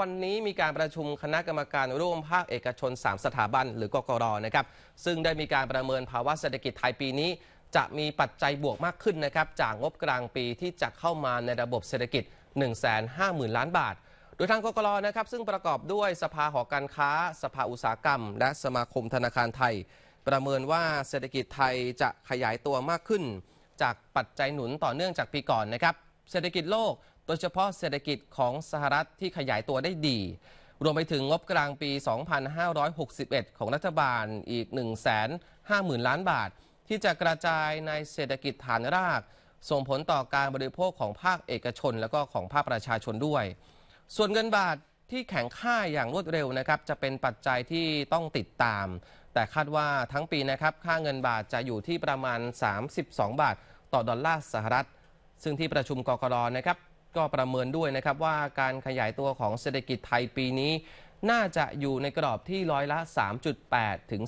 วันนี้มีการประชุมคณะกรรมการร่วมภาคเอกชน 3 สถาบันหรือกกรนะครับซึ่งได้มีการประเมินภาวะเศรษฐกิจไทยปีนี้ จะมีปัจจัยบวกมากขึ้นนะครับจากงบกลางปีที่จะเข้ามาในระบบเศรษฐกิจ 1 5 0 0 0ล้านบาท โดยทางกกรนะครับซึ่งประกอบด้วยสภาหอการค้า สภาอุตสาหกรรม และสมาคมธนาคารไทย ประเมินว่าเศรษฐกิจไทยจะขยายตัวมากขึ้น จากปัจจัยหนุนต่อเนื่องจากปีก่อนนะครับเศรษฐกิจโลกโดยเฉพาะเศรษฐกิจของสหรัฐที่ขยายตัวได้ดี รวมไปถึงงบกลางปี 2561 ของรัฐบาลอีก 150,000ล้านบาท ที่จะกระจายในเศรษฐกิจฐานราก ส่งผลต่อการบริโภคของภาคเอกชนและก็ของภาคประชาชนด้วย ส่วนเงินบาทที่แข็งค่าอย่างรวดเร็วนะครับ จะเป็นปัจจัยที่ต้องติดตาม แต่คาดว่าทั้งปีนะครับค่าเงินบาทจะอยู่ที่ประมาณ 32 บาท ต่อดอลลาร์สหรัฐ ซึ่งที่ประชุมกกรนะครับก็ประเมินด้วยนะครับว่าการขยายตัวของเศรษฐกิจไทยปีนี้ น่าจะอยู่ในกรอบที่ร้อยละ 3.8 ถึง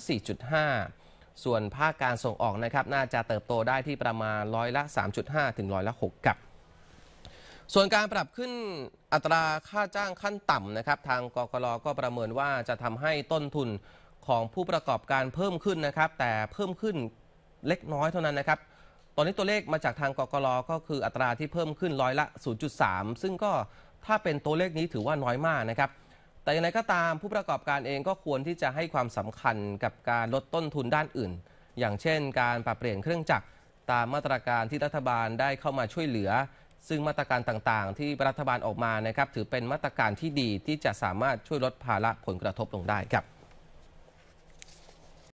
4.5 ส่วนภาคการส่งออกนะครับ น่าจะเติบโตได้ที่ประมาณร้อยละ 3.5 ถึงร้อยละ6กับ ส่วนการปรับขึ้นอัตราค่าจ้างขั้นต่ำนะครับทางกกลก็ประเมินว่าจะทำให้ต้นทุนของผู้ประกอบการเพิ่มขึ้นนะครับแต่เพิ่มขึ้นเล็กน้อยเท่านั้นนะครับตอนนี้ตัวเลขมาจากทางกกรก็คืออัตราที่เพิ่มขึ้นร้อยละ 0.3 ซึ่งก็ถ้าเป็นตัวเลขนี้ถือว่าน้อยมากนะครับ แต่อย่างไรก็ตามผู้ประกอบการเองก็ควรที่จะให้ความสำคัญกับการลดต้นทุนด้านอื่น อย่างเช่นการปรับเปลี่ยนเครื่องจักรตามมาตรการที่รัฐบาลได้เข้ามาช่วยเหลือ ซึ่งมาตรการต่างๆที่รัฐบาลออกมานะครับถือเป็นมาตรการที่ดีที่จะสามารถช่วยลดภาระผลกระทบลงได้ครับ